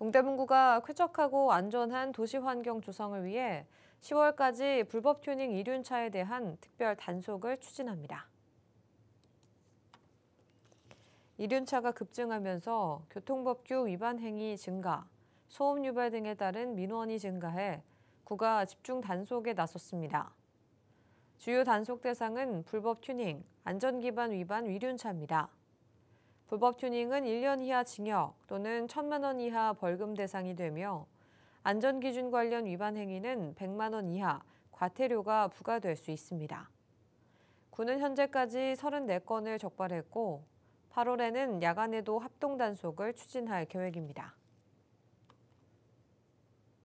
동대문구가 쾌적하고 안전한 도시 환경 조성을 위해 10월까지 불법 튜닝 이륜차에 대한 특별 단속을 추진합니다. 이륜차가 급증하면서 교통법규 위반 행위 증가, 소음 유발 등에 따른 민원이 증가해 구가 집중 단속에 나섰습니다. 주요 단속 대상은 불법 튜닝, 안전기반 위반 위륜차입니다. 불법 튜닝은 1년 이하 징역 또는 1천만 원 이하 벌금 대상이 되며 안전기준 관련 위반 행위는 100만 원 이하 과태료가 부과될 수 있습니다. 군은 현재까지 34건을 적발했고 8월에는 야간에도 합동 단속을 추진할 계획입니다.